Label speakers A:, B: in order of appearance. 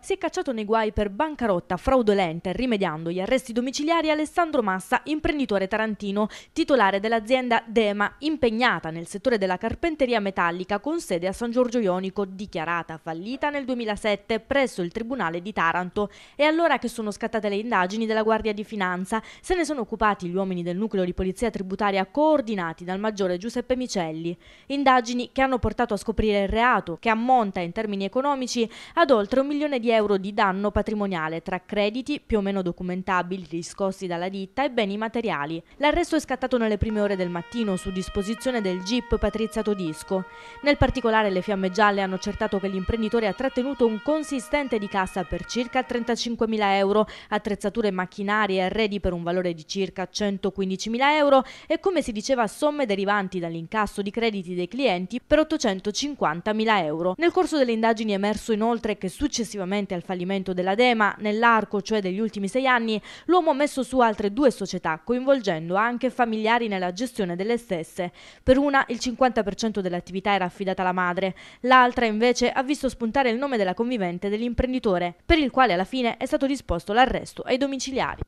A: si è cacciato nei guai per bancarotta fraudolenta rimediando gli arresti domiciliari Alessandro Massa, imprenditore tarantino, titolare dell'azienda Dema, impegnata nel settore della carpenteria metallica con sede a San Giorgio Ionico, dichiarata fallita nel 2007 presso il Tribunale di Taranto. È allora che sono scattate le indagini della Guardia di Finanza. Se ne sono occupati gli uomini del nucleo di polizia tributaria coordinati dal maggiore Giuseppe Micelli. Indagini che hanno portato a scoprire il reato, che ammonta in termini economici ad oltre un milione di euro di danno patrimoniale tra crediti più o meno documentabili riscossi dalla ditta e beni materiali. L'arresto è scattato nelle prime ore del mattino su disposizione del Jeep Patrizia Todisco. Nel particolare le fiamme gialle hanno accertato che l'imprenditore ha trattenuto un consistente di cassa per circa 35.000 euro, attrezzature macchinari e arredi per un valore di circa 115.000 euro e come si diceva somme derivanti dall'incasso di crediti dei clienti per 850.000 euro. Nel corso delle indagini è emerso inoltre che successivamente successivamente al fallimento della Dema, nell'arco cioè degli ultimi sei anni, l'uomo ha messo su altre due società, coinvolgendo anche familiari nella gestione delle stesse. Per una il 50% dell'attività era affidata alla madre, l'altra invece ha visto spuntare il nome della convivente dell'imprenditore, per il quale alla fine è stato disposto l'arresto ai domiciliari.